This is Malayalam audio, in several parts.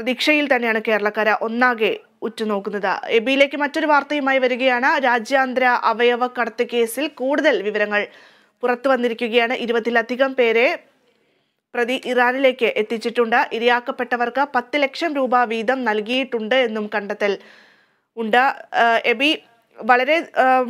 പ്രതീക്ഷയിൽ തന്നെയാണ് കേരളക്കാര ഒന്നാകെ ഉറ്റുനോക്കുന്നത് എബിയിലേക്ക് മറ്റൊരു വാർത്തയുമായി വരികയാണ് രാജ്യാന്തര അവയവ കടത്ത് കേസിൽ കൂടുതൽ വിവരങ്ങൾ പുറത്തു വന്നിരിക്കുകയാണ് ഇരുപതിലധികം പേരെ പ്രതി ഇറാനിലേക്ക് എത്തിച്ചിട്ടുണ്ട് ഇരയാക്കപ്പെട്ടവർക്ക് പത്ത് ലക്ഷം രൂപ വീതം നൽകിയിട്ടുണ്ട് എന്നും കണ്ടെത്തൽ ഉണ്ട് എബി വളരെ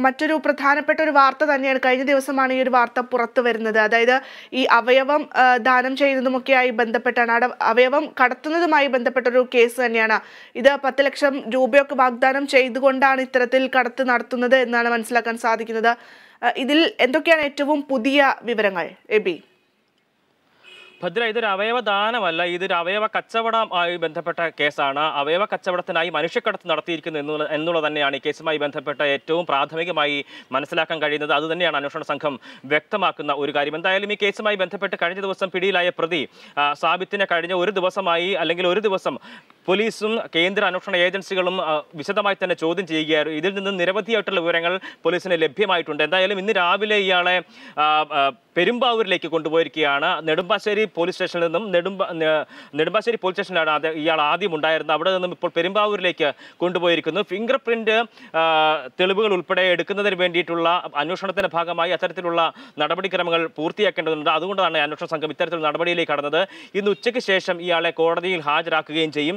മറ്റൊരു പ്രധാനപ്പെട്ട ഒരു വാർത്ത തന്നെയാണ് കഴിഞ്ഞ ദിവസമാണ് ഈ ഒരു വാർത്ത പുറത്തു വരുന്നത് അതായത് ഈ അവയവം ദാനം ചെയ്യുന്നതുമൊക്കെയായി ബന്ധപ്പെട്ടാണ് അവയവം കടത്തുന്നതുമായി ബന്ധപ്പെട്ടൊരു കേസ് തന്നെയാണ് ഇത് പത്ത് ലക്ഷം രൂപയൊക്കെ വാഗ്ദാനം ചെയ്തുകൊണ്ടാണ് ഇത്തരത്തിൽ കടത്ത് നടത്തുന്നത് എന്നാണ് മനസ്സിലാക്കാൻ സാധിക്കുന്നത് ഇതിൽ എന്തൊക്കെയാണ് ഏറ്റവും പുതിയ വിവരങ്ങൾ എബി ഭദ്ര ഇതൊരു അവയവ ദാനമല്ല ഇതൊരു അവയവ കച്ചവടമായി ബന്ധപ്പെട്ട കേസാണ് അവയവ കച്ചവടത്തിനായി മനുഷ്യക്കടത്ത് നടത്തിയിരിക്കുന്നു എന്നുള്ള എന്നുള്ളത് തന്നെയാണ് ഈ കേസുമായി ബന്ധപ്പെട്ട ഏറ്റവും പ്രാഥമികമായി മനസ്സിലാക്കാൻ കഴിയുന്നത് അതുതന്നെയാണ് അന്വേഷണ സംഘം വ്യക്തമാക്കുന്ന ഒരു കാര്യം എന്തായാലും ഈ കേസുമായി ബന്ധപ്പെട്ട് കഴിഞ്ഞ ദിവസം പിടിയിലായ പ്രതി സാബിത്തിനെ കഴിഞ്ഞ ഒരു ദിവസമായി അല്ലെങ്കിൽ ഒരു ദിവസം പോലീസും കേന്ദ്ര അന്വേഷണ ഏജൻസികളും വിശദമായി തന്നെ ചോദ്യം ചെയ്യുകയായിരുന്നു ഇതിൽ നിന്ന് നിരവധിയായിട്ടുള്ള വിവരങ്ങൾ പോലീസിന് ലഭ്യമായിട്ടുണ്ട് എന്തായാലും ഇന്ന് രാവിലെ ഇയാളെ പെരുമ്പാവൂരിലേക്ക് കൊണ്ടുപോയിരിക്കുകയാണ് നെടുമ്പാശ്ശേരി പോലീസ് സ്റ്റേഷനിൽ നിന്നും നെടുമ്പ നെടുമ്പാശ്ശേരി പോലീസ് സ്റ്റേഷനിലാണ് ഇയാൾ ആദ്യം ഉണ്ടായിരുന്നത് അവിടെ നിന്നും ഇപ്പോൾ പെരുമ്പാവൂരിലേക്ക് കൊണ്ടുപോയിരിക്കുന്നു ഫിംഗർ പ്രിൻ്റ് തെളിവുകൾ ഉൾപ്പെടെ എടുക്കുന്നതിന് വേണ്ടിയിട്ടുള്ള അന്വേഷണത്തിൻ്റെ ഭാഗമായി അത്തരത്തിലുള്ള നടപടിക്രമങ്ങൾ പൂർത്തിയാക്കേണ്ടതുണ്ട് അതുകൊണ്ടാണ് അന്വേഷണ സംഘം ഇത്തരത്തിലുള്ള നടപടിയിലേക്ക് കടന്നത് ഇന്ന് ഉച്ചയ്ക്ക് ശേഷം ഇയാളെ കോടതിയിൽ ഹാജരാക്കുകയും ചെയ്യും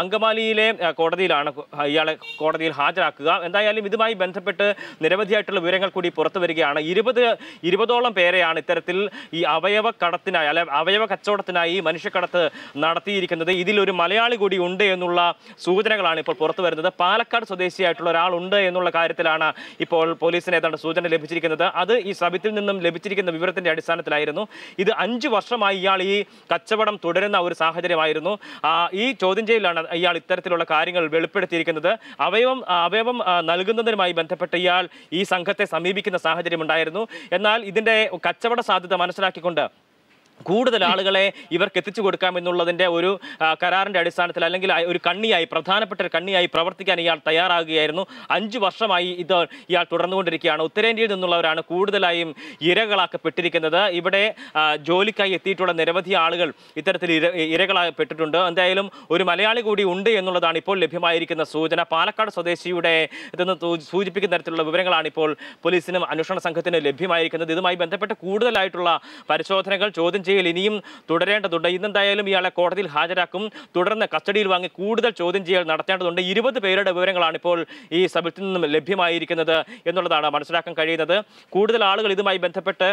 അങ്കമാലിയിലെ കോടതിയിലാണ് ഇയാളെ കോടതിയിൽ ഹാജരാക്കുക എന്തായാലും ഇതുമായി ബന്ധപ്പെട്ട് നിരവധിയായിട്ടുള്ള വിവരങ്ങൾ കൂടി പുറത്തു വരികയാണ് ഇരുപത് ഇരുപതോളം പേരെയാണ് ഇത്തരത്തിൽ ഈ അവയവ കടത്തിനായി അല്ലെ അവയവ കച്ചവടത്തിനായി മനുഷ്യക്കടത്ത് നടത്തിയിരിക്കുന്നത് ഇതിലൊരു മലയാളി കൂടി ഉണ്ട് എന്നുള്ള സൂചനകളാണ് ഇപ്പോൾ പുറത്തു വരുന്നത് പാലക്കാട് സ്വദേശിയായിട്ടുള്ള ഒരാളുണ്ട് എന്നുള്ള കാര്യത്തിലാണ് ഇപ്പോൾ പോലീസിന് ഏതാണ്ട് സൂചന ലഭിച്ചിരിക്കുന്നത് അത് ഈ സബിത്തിൽ നിന്നും ലഭിച്ചിരിക്കുന്ന വിവരത്തിൻ്റെ അടിസ്ഥാനത്തിലായിരുന്നു ഇത് അഞ്ച് വർഷമായി ഇയാൾ ഈ കച്ചവടം തുടരുന്ന ഒരു സാഹചര്യമായിരുന്നു ഈ ചോദ്യം ചർച്ചയിലാണ് ഇയാൾ ഇത്തരത്തിലുള്ള കാര്യങ്ങൾ വെളിപ്പെടുത്തിയിരിക്കുന്നത് അവയവം അവയവം നൽകുന്നതിനുമായി ബന്ധപ്പെട്ട് ഇയാൾ ഈ സംഘത്തെ സമീപിക്കുന്ന സാഹചര്യം ഉണ്ടായിരുന്നു എന്നാൽ ഇതിൻ്റെ കച്ചവട സാധ്യത മനസ്സിലാക്കിക്കൊണ്ട് കൂടുതൽ ആളുകളെ ഇവർക്ക് എത്തിച്ചു കൊടുക്കാം എന്നുള്ളതിൻ്റെ ഒരു കരാറിൻ്റെ അടിസ്ഥാനത്തിൽ അല്ലെങ്കിൽ ഒരു കണ്ണിയായി പ്രധാനപ്പെട്ട ഒരു കണ്ണിയായി പ്രവർത്തിക്കാൻ ഇയാൾ തയ്യാറാകുകയായിരുന്നു അഞ്ച് വർഷമായി ഇത് ഇയാൾ തുടർന്നുകൊണ്ടിരിക്കുകയാണ് ഉത്തരേന്ത്യയിൽ നിന്നുള്ളവരാണ് കൂടുതലായും ഇരകളാക്കപ്പെട്ടിരിക്കുന്നത് ഇവിടെ ജോലിക്കായി എത്തിയിട്ടുള്ള നിരവധി ആളുകൾ ഇത്തരത്തിൽ ഇര ഇരകളാക്കപ്പെട്ടിട്ടുണ്ട് എന്തായാലും ഒരു മലയാളി കൂടി ഉണ്ട് എന്നുള്ളതാണ് ഇപ്പോൾ ലഭ്യമായിരിക്കുന്ന സൂചന പാലക്കാട് സ്വദേശിയുടെ ഇതെന്ന് സൂചിപ്പിക്കുന്ന തരത്തിലുള്ള വിവരങ്ങളാണ് ഇപ്പോൾ പോലീസിനും അന്വേഷണ സംഘത്തിനും ലഭ്യമായിരിക്കുന്നത് ഇതുമായി ബന്ധപ്പെട്ട് കൂടുതലായിട്ടുള്ള പരിശോധനകൾ ചോദ്യം ചെയ്യൽ ഇനിയും തുടരേണ്ടതുണ്ട് ഇന്നെന്തായാലും ഇയാളെ കോടതിയിൽ ഹാജരാക്കും തുടർന്ന് കസ്റ്റഡിയിൽ വാങ്ങി കൂടുതൽ ചോദ്യം ചെയ്യൽ നടത്തേണ്ടതുണ്ട് ഇരുപത് പേരുടെ വിവരങ്ങളാണ് ഇപ്പോൾ ഈ സബിൽ നിന്നും ലഭ്യമായിരിക്കുന്നത് എന്നുള്ളതാണ് മനസ്സിലാക്കാൻ കഴിയുന്നത് കൂടുതൽ ആളുകൾ ഇതുമായി ബന്ധപ്പെട്ട്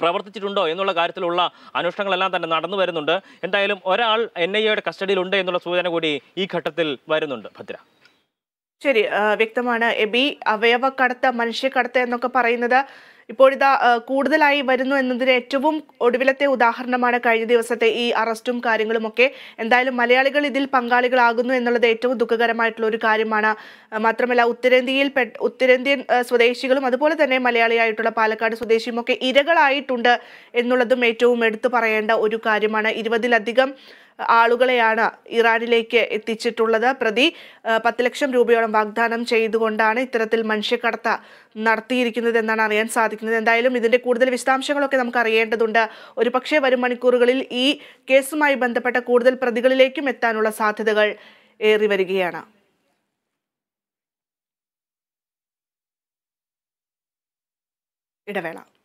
പ്രവർത്തിച്ചിട്ടുണ്ടോ എന്നുള്ള കാര്യത്തിലുള്ള അന്വേഷണങ്ങളെല്ലാം തന്നെ നടന്നു വരുന്നുണ്ട് എന്തായാലും ഒരാൾ എൻ ഐ എയുടെ ഉണ്ട് എന്നുള്ള സൂചന കൂടി ഈ ഘട്ടത്തിൽ വരുന്നുണ്ട് ഭദ്ര ശരി വ്യക്തമാണ് എബി അവയവക്കടത്ത് മനുഷ്യക്കടത്ത് എന്നൊക്കെ പറയുന്നത് ഇപ്പോഴിതാ കൂടുതലായി വരുന്നു എന്നതിന് ഏറ്റവും ഒടുവിലത്തെ ഉദാഹരണമാണ് കഴിഞ്ഞ ദിവസത്തെ ഈ അറസ്റ്റും കാര്യങ്ങളുമൊക്കെ എന്തായാലും മലയാളികൾ ഇതിൽ പങ്കാളികളാകുന്നു എന്നുള്ളത് ഏറ്റവും ദുഃഖകരമായിട്ടുള്ള ഒരു കാര്യമാണ് മാത്രമല്ല ഉത്തരേന്ത്യയിൽ ഉത്തരേന്ത്യൻ സ്വദേശികളും അതുപോലെ തന്നെ മലയാളിയായിട്ടുള്ള പാലക്കാട് സ്വദേശിയുമൊക്കെ ഇരകളായിട്ടുണ്ട് എന്നുള്ളതും ഏറ്റവും എടുത്തു പറയേണ്ട ഒരു കാര്യമാണ് ഇരുപതിലധികം ആളുകളെയാണ് ഇറാനിലേക്ക് എത്തിച്ചിട്ടുള്ളത് പ്രതി പത്ത് ലക്ഷം രൂപയോളം വാഗ്ദാനം ചെയ്തുകൊണ്ടാണ് ഇത്തരത്തിൽ മനുഷ്യക്കടത്ത നടത്തിയിരിക്കുന്നത് എന്നാണ് അറിയാൻ സാധിക്കുന്നത് എന്തായാലും ഇതിൻ്റെ കൂടുതൽ വിശദാംശങ്ങളൊക്കെ നമുക്ക് അറിയേണ്ടതുണ്ട് പക്ഷേ വരും മണിക്കൂറുകളിൽ ഈ കേസുമായി ബന്ധപ്പെട്ട കൂടുതൽ പ്രതികളിലേക്കും എത്താനുള്ള സാധ്യതകൾ ഏറി വരികയാണ് ഇടവേള